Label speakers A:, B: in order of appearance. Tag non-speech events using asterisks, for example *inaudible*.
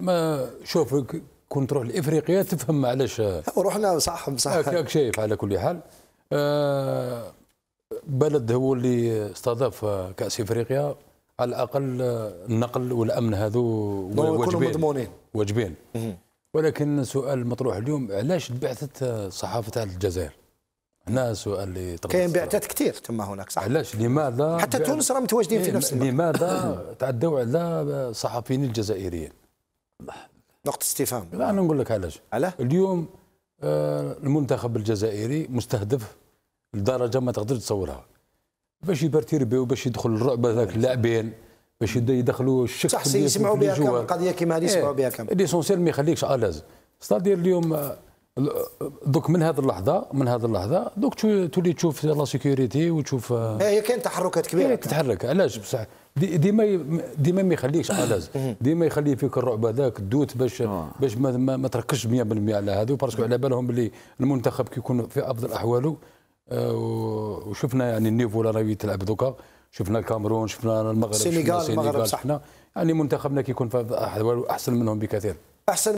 A: ما شوف كنت تروح لافريقيا تفهم علاش رحنا صح صح هكاك شايف على كل حال آه، بلد هو اللي استضاف كاس افريقيا على الاقل النقل والامن هذو واجبين مضمونين واجبين ولكن سؤال المطروح اليوم علاش بعثت الصحافه تاع الجزائر؟ هنا سؤال اللي كاين بعثات كثير تما هناك صح علاش لماذا حتى تونس راه متواجدين في إيه، نفس لماذا *laughs* تعدوا على الصحفيين الجزائريين؟ نقطة استفهام أنا نقول لك علاش علاه اليوم آه، المنتخب الجزائري مستهدف لدرجة ما تقدر تصورها باش يبرتيربيو باش يدخل الرعب هذاك اللاعبين باش يبدا يدخلوا الشك صح يسمعوا بها كم القضية كيما هذه يسمعوا إيه، بها كم ليسونسيال ما يخليكش الاز ستادير اليوم آه، دوك من هذه اللحظه من هذه اللحظه دوك تولي تشوف لا سيكوريتي وتشوف آه، هي كاين تحركات كبيره تتحرك علاش بصح ديما ديما ما يخليكش الاز *coughs* ديما يخلي فيك الرعب هذاك الدوت باش آه. باش ما, ما, تركزش 100% على هذو باسكو على بالهم بلي المنتخب كيكون في افضل احواله آه، وشفنا يعني النيفو اللي راهي تلعب دوكا شفنا الكامرون شفنا المغرب السنغال المغرب صح يعني منتخبنا كيكون في احسن منهم بكثير احسن